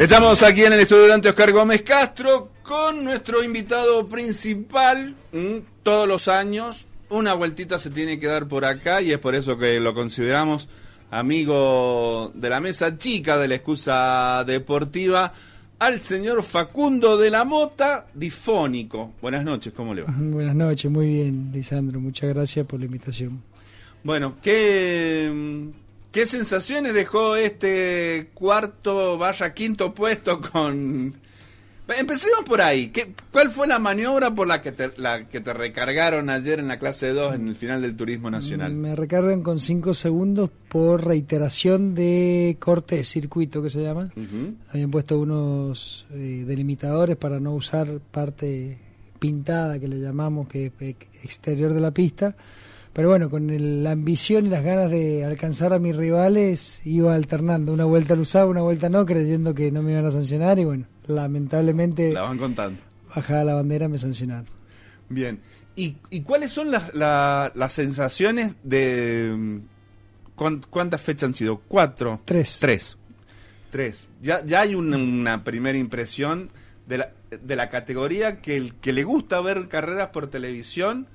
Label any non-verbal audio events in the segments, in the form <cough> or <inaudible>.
Estamos aquí en el estudio de Dante Oscar Gómez Castro con nuestro invitado principal. Todos los años una vueltita se tiene que dar por acá y es por eso que lo consideramos amigo de la mesa chica de la excusa deportiva al señor Facundo de la Mota, difónico. Buenas noches, ¿cómo le va? <laughs> Buenas noches, muy bien, Lisandro, muchas gracias por la invitación. Bueno, ¿qué, ¿Qué sensaciones dejó este cuarto, vaya quinto puesto con... Empecemos por ahí. ¿Cuál fue la maniobra por la que, te, la que te recargaron ayer en la clase 2 en el final del Turismo Nacional? Me recargan con 5 segundos por reiteración de corte de circuito que se llama. Habían puesto unos eh, delimitadores para no usar parte pintada que le llamamos que eh, exterior de la pista pero bueno, con la ambición y las ganas de alcanzar a mis rivales, iba alternando. Una vuelta lo usaba, una vuelta no, creyendo que no me iban a sancionar y bueno, lamentablemente... La van contando. Bajada la bandera me sancionaron. Bien. ¿Y, cuáles son las, las sensaciones de... Mm, ¿Cuántas fechas han sido? ¿Cuatro? Tres. Tres. Tres. Ya, ya hay una, primera impresión de la, de la categoría que, el, que le gusta ver carreras por televisión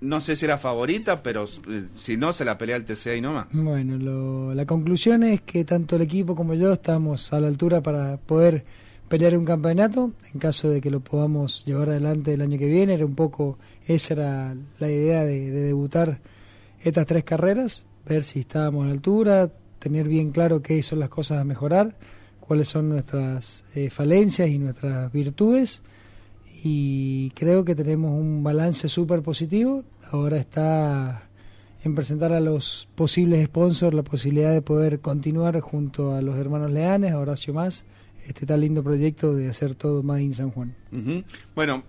no sé si era favorita, pero eh, si no, se la pelea el TCA y no más. Bueno, lo, la conclusión es que tanto el equipo como yo estamos a la altura para poder pelear un campeonato, en caso de que lo podamos llevar adelante el año que viene. Era un poco, esa era la idea de, debutar estas tres carreras, ver si estábamos a la altura, tener bien claro qué son las cosas a mejorar, cuáles son nuestras eh, falencias y nuestras virtudes y creo que tenemos un balance súper positivo. Ahora está en presentar a los posibles sponsors la posibilidad de poder continuar junto a los hermanos Leanes, Horacio Más, este tan lindo proyecto de hacer todo más en San Juan. Bueno,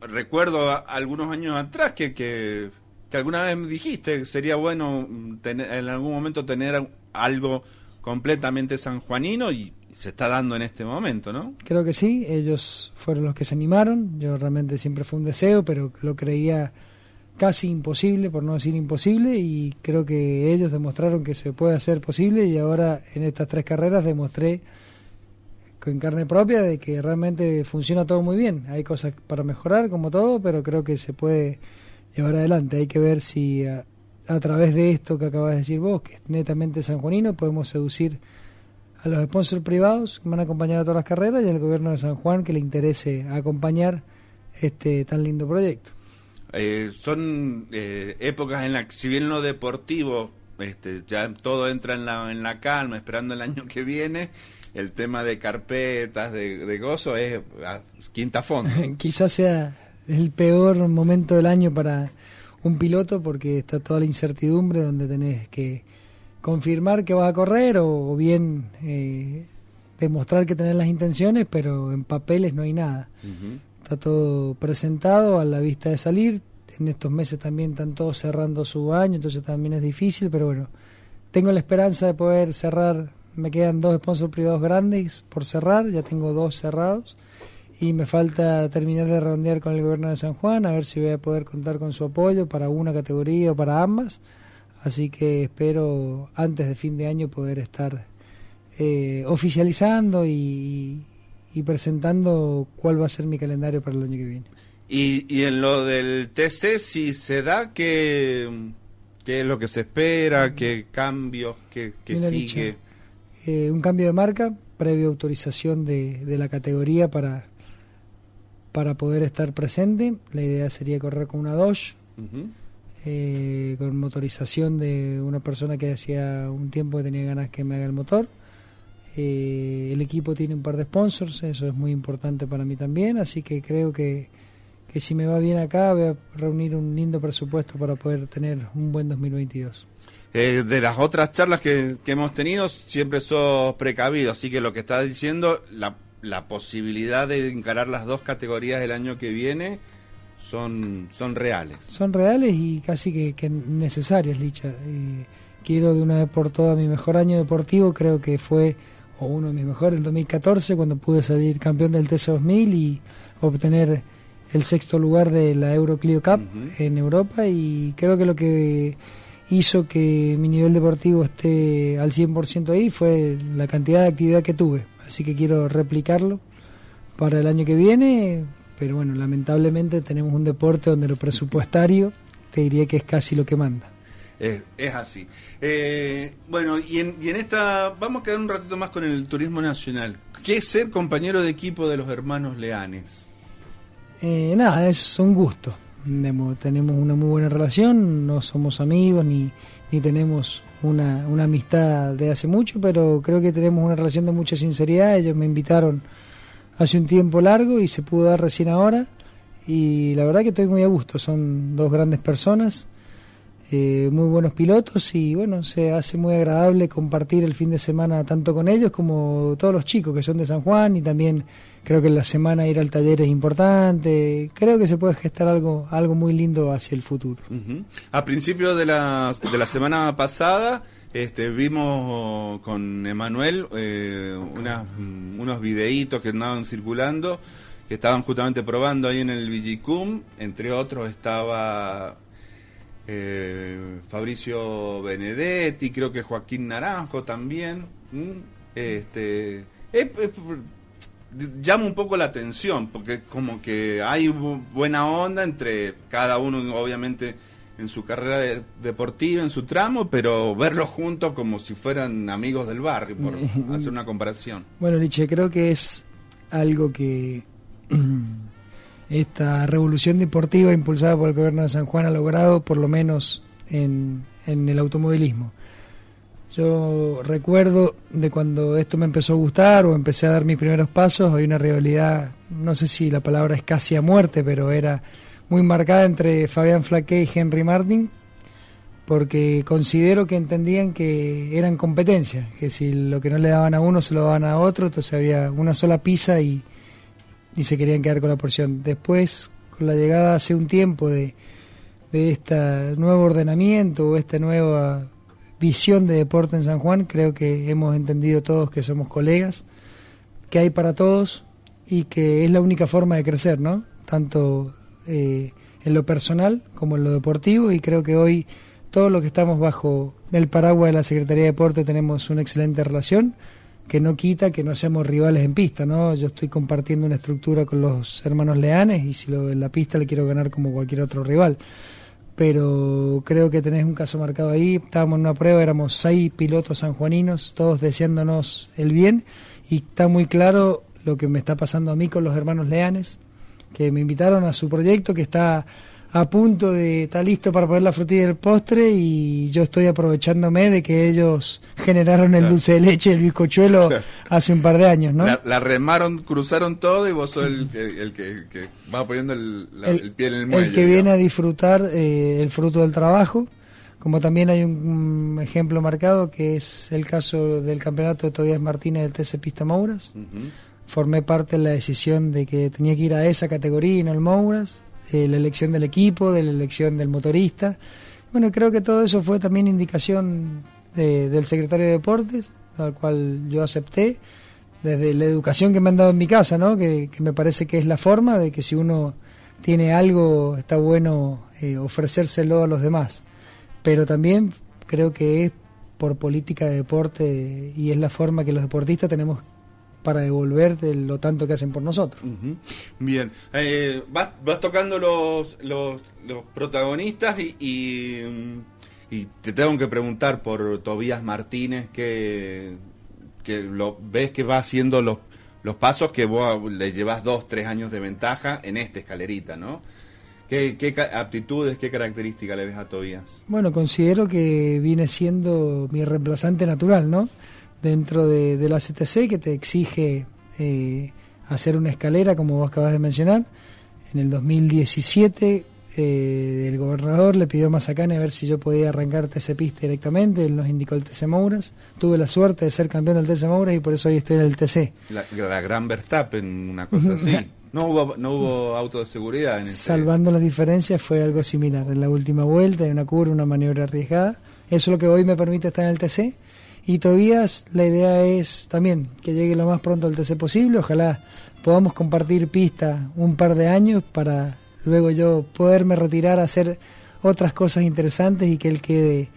recuerdo algunos años atrás que, que, que, alguna vez me dijiste que sería bueno tener, en algún momento tener algo completamente sanjuanino y se está dando en este momento, ¿no? Creo que sí, ellos fueron los que se animaron, yo realmente siempre fue un deseo, pero lo creía casi imposible, por no decir imposible, y creo que ellos demostraron que se puede hacer posible y ahora en estas tres carreras demostré con carne propia de que realmente funciona todo muy bien. Hay cosas para mejorar, como todo, pero creo que se puede llevar adelante. Hay que ver si a, través de esto que acabas de decir vos, que es netamente sanjuanino, podemos seducir a los sponsors privados que me han acompañado a todas las carreras y al gobierno de San Juan que le interese acompañar este tan lindo proyecto. Eh, son eh, épocas en las que, si bien lo deportivo, este, ya todo entra en la, en la calma, esperando el año que viene, el tema de carpetas, de, de gozo, es a ah, quinta fondo. <laughs> Quizás sea el peor momento del año para un piloto porque está toda la incertidumbre donde tenés que confirmar que vas a correr o bien eh, demostrar que tenés las intenciones, pero en papeles no hay nada. Está todo presentado a la vista de salir. En estos meses también están todos cerrando su baño, entonces también es difícil, pero bueno, tengo la esperanza de poder cerrar. Me quedan dos sponsors privados grandes por cerrar, ya tengo dos cerrados y me falta terminar de rondear con el gobierno de San Juan, a ver si voy a poder contar con su apoyo para una categoría o para ambas Así que espero antes de fin de año poder estar eh, oficializando y, presentando cuál va a ser mi calendario para el año que viene. Y, y en lo del TC, si se da, ¿qué, qué es lo que se espera? ¿Qué cambios? ¿Qué, sigue? Eh, un cambio de marca, previo autorización de, de la categoría para, para poder estar presente. La idea sería correr con una Dodge. Eh, con motorización de una persona que hacía un tiempo que tenía ganas que me haga el motor. Eh, el equipo tiene un par de sponsors, eso es muy importante para mí también, así que creo que, que si me va bien acá voy a reunir un lindo presupuesto para poder tener un buen 2022. Eh, de las otras charlas que, hemos tenido, siempre sos precavido, así que lo que estás diciendo, la, la posibilidad de encarar las dos categorías el año que viene son, son reales. Son reales y casi que, necesarias, Licha. Eh, quiero de una vez por todas mi mejor año deportivo, creo que fue o uno de mis mejores en 2014 cuando pude salir campeón del TC2000 y obtener el sexto lugar de la EuroClio Cup en Europa y creo que lo que hizo que mi nivel deportivo esté al 100% ahí fue la cantidad de actividad que tuve, así que quiero replicarlo para el año que viene pero bueno, lamentablemente tenemos un deporte donde lo presupuestario te diría que es casi lo que manda. Es, así. Eh, bueno, y en, esta, vamos a quedar un ratito más con el turismo nacional. ¿Qué es ser compañero de equipo de los hermanos Leanes? Eh, nada, es un gusto. Tenemos una muy buena relación, no somos amigos ni, tenemos una, una amistad de hace mucho, pero creo que tenemos una relación de mucha sinceridad. Ellos me invitaron hace un tiempo largo y se pudo dar recién ahora. Y la verdad que estoy muy a gusto, son dos grandes personas, eh, muy buenos pilotos y bueno, se hace muy agradable compartir el fin de semana tanto con ellos como todos los chicos que son de San Juan y también creo que la semana ir al taller es importante, creo que se puede gestar algo, algo muy lindo hacia el futuro. A principios de la, de la semana pasada... Este, vimos con Emanuel eh, unos videitos que andaban circulando, que estaban justamente probando ahí en el Villicum, entre otros estaba eh, Fabricio Benedetti, creo que Joaquín Naranjo también. Este, llama un poco la atención, porque como que hay buena onda entre cada uno, obviamente en su carrera deportiva, en su tramo, pero verlos juntos como si fueran amigos del barrio, por <laughs> hacer una comparación. Bueno, Liche, creo que es algo que <clears throat> esta revolución deportiva impulsada por el gobierno de San Juan ha logrado, por lo menos en, en el automovilismo. Yo recuerdo de cuando esto me empezó a gustar o empecé a dar mis primeros pasos, hay una realidad, no sé si la palabra es casi a muerte, pero era muy marcada entre Fabián Flaque y Henry Martin, porque considero que entendían que eran competencia, que si lo que no le daban a uno se lo daban a otro, entonces había una sola pizza y, y se querían quedar con la porción. Después, con la llegada hace un tiempo de, de este nuevo ordenamiento o esta nueva visión de deporte en San Juan, creo que hemos entendido todos que somos colegas, que hay para todos y que es la única forma de crecer, ¿no? Tanto eh, en lo personal como en lo deportivo y creo que hoy todos los que estamos bajo el paraguas de la Secretaría de Deporte tenemos una excelente relación que no quita que no seamos rivales en pista, ¿no? Yo estoy compartiendo una estructura con los hermanos Leanes y si lo en la pista le quiero ganar como cualquier otro rival. Pero creo que tenés un caso marcado ahí. Estábamos en una prueba, éramos seis pilotos sanjuaninos, todos deseándonos el bien y está muy claro lo que me está pasando a mí con los hermanos Leanes, que me invitaron a su proyecto que está a punto de estar listo para poner la frutilla del postre y yo estoy aprovechándome de que ellos generaron el dulce de leche, el bizcochuelo hace un par de años, ¿no? La, remaron, cruzaron todo y vos sos el, que, que, va poniendo la, el, pie en el muelle. El que viene a disfrutar eh, el fruto del trabajo, como también hay un, ejemplo marcado que es el caso del campeonato de Tobias Martínez del TC Pista Mauras formé parte de la decisión de que tenía que ir a esa categoría y no al la elección del equipo, de la elección del motorista. Bueno, creo que todo eso fue también indicación del secretario de Deportes, al cual yo acepté, desde la educación que me han dado en mi casa, ¿no? que, me parece que es la forma de que si uno tiene algo, está bueno eh, ofrecérselo a los demás. Pero también creo que es por política de deporte y es la forma que los deportistas tenemos para devolverte lo tanto que hacen por nosotros. Bien, eh, vas, tocando los, los, protagonistas mm, y, te tengo que preguntar por Tobías Martínez, que, que lo, ves que va haciendo los, los pasos que vos le llevas dos, tres años de ventaja en esta escalerita, ¿no? ¿Qué, ¿Qué, aptitudes, qué características le ves a Tobías? Bueno, considero que viene siendo mi reemplazante natural, ¿no? dentro de, de la CTC que te exige eh, hacer una escalera, como vos acabas de mencionar. En el 2017 eh, el gobernador le pidió a Mazacane a ver si yo podía arrancar TC Pista directamente, él nos indicó el TC Mouras. Tuve la suerte de ser campeón del TC Mouras y por eso hoy estoy en el TC. La, gran Verstappen, una cosa así. <laughs> No hubo, no hubo auto de seguridad en Salvando las diferencias fue algo similar. En la última vuelta, en una curva, una maniobra arriesgada. Eso es lo que hoy me permite estar en el TC y Tobías, la idea es también que llegue lo más pronto al TC posible, ojalá podamos compartir pista un par de años para luego yo poderme retirar a hacer otras cosas interesantes y que él quede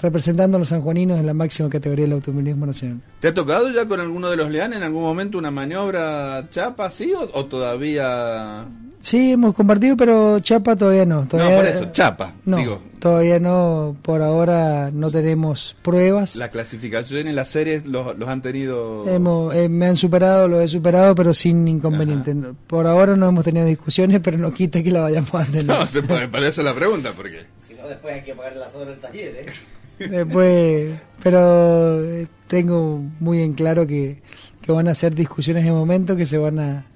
representando a los sanjuaninos en la máxima categoría del automovilismo nacional. ¿Te ha tocado ya con alguno de los Leanes en algún momento una maniobra chapa así o todavía Sí, hemos compartido, pero Chapa todavía no. no, por eso, Chapa. No, todavía no, por ahora no tenemos pruebas. La clasificación en las series los, han tenido... Hemos, eh, me han superado, los he superado, pero sin inconveniente. Por ahora no hemos tenido discusiones, pero no quita que la vayamos a tener. No, se puede, para la pregunta, porque... Si no, después hay que pagar las horas del taller, ¿eh? Después, pero eh, tengo muy en claro que, van a ser discusiones de momento que se van a,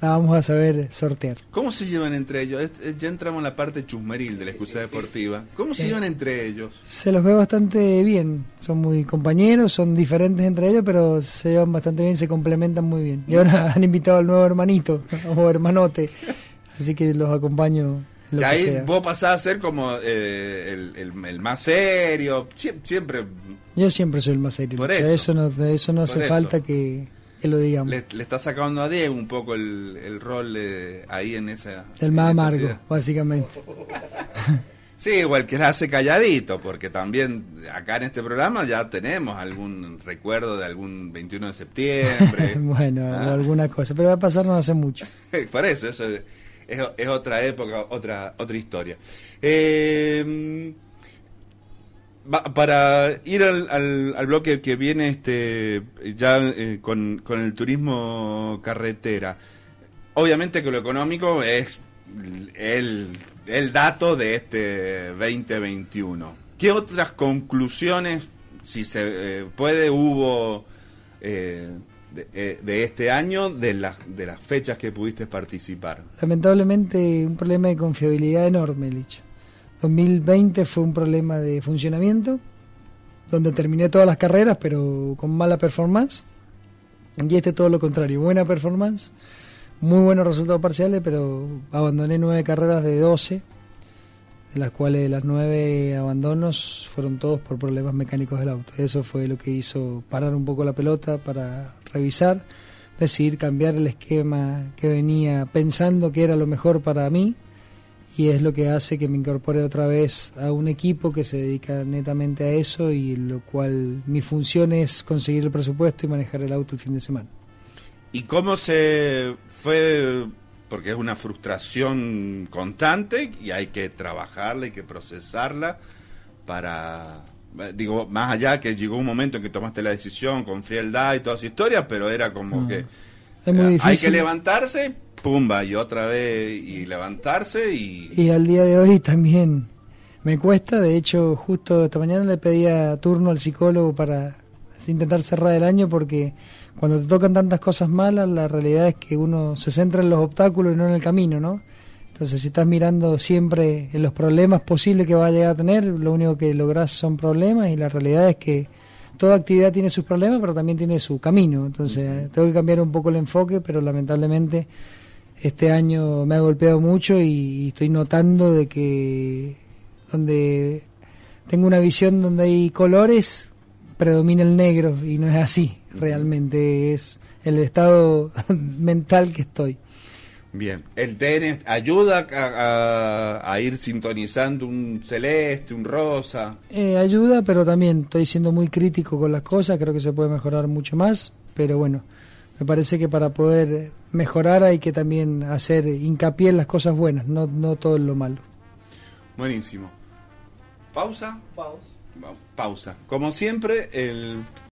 la vamos a saber sortear. ¿Cómo se llevan entre ellos? ya entramos en la parte chusmeril de la excusa deportiva. ¿Cómo se llevan entre ellos? Se los ve bastante bien. Son muy compañeros, son diferentes entre ellos, pero se llevan bastante bien, se complementan muy bien. Y ahora <laughs> han invitado al nuevo hermanito o hermanote, así que los acompaño de ahí vos pasás a ser como eh, el, el, más serio, siempre... Yo siempre soy el más serio. Por eso. eso no, eso no hace falta que, lo digamos. Le, está sacando a Diego un poco el, el rol ahí en esa... El más amargo, básicamente. <laughs> Sí, igual que la hace calladito, porque también acá en este programa ya tenemos algún recuerdo de algún 21 de septiembre. <laughs> bueno, ah. alguna cosa, pero va a pasar no hace mucho. <laughs> Por eso, eso es, otra época, otra, otra historia. Eh, para ir al, bloque que viene este ya eh, con, el turismo carretera, obviamente que lo económico es el, dato de este 2021. ¿Qué otras conclusiones, si se eh, puede, hubo eh, de, este año, de, las de las fechas que pudiste participar? Lamentablemente un problema de confiabilidad enorme, Lich. 2020 fue un problema de funcionamiento, donde terminé todas las carreras, pero con mala performance. Y este todo lo contrario, buena performance, muy buenos resultados parciales, pero abandoné nueve carreras de doce de las cuales las nueve abandonos fueron todos por problemas mecánicos del auto. Eso fue lo que hizo parar un poco la pelota para revisar, decir, cambiar el esquema que venía pensando que era lo mejor para mí y es lo que hace que me incorpore otra vez a un equipo que se dedica netamente a eso y lo cual mi función es conseguir el presupuesto y manejar el auto el fin de semana. ¿Y cómo se fue? Porque es una frustración constante y hay que trabajarla, hay que procesarla para eh, digo, más allá que llegó un momento en que tomaste la decisión con frialdad y toda su historia, pero era como ah. que es muy difícil. Eh, hay que levantarse, pumba, y otra vez, y levantarse y... Y al día de hoy también me cuesta, de hecho justo esta mañana le pedía turno al psicólogo para intentar cerrar el año porque cuando te tocan tantas cosas malas, la realidad es que uno se centra en los obstáculos y no en el camino, ¿no? Entonces, si estás mirando siempre en los problemas posibles que vas a llegar a tener, lo único que lográs son problemas y la realidad es que toda actividad tiene sus problemas, pero también tiene su camino. Entonces, tengo que cambiar un poco el enfoque, pero lamentablemente este año me ha golpeado mucho y, estoy notando de que donde tengo una visión donde hay colores, predomina el negro y no es así realmente, es el estado <laughs> mental que estoy. Bien, el tenis ayuda a, a, ir sintonizando un celeste, un rosa. Eh, ayuda, pero también estoy siendo muy crítico con las cosas, creo que se puede mejorar mucho más, pero bueno, me parece que para poder mejorar hay que también hacer hincapié en las cosas buenas, no, no todo en lo malo. Buenísimo. Pausa. Pausa. Pausa. Como siempre, el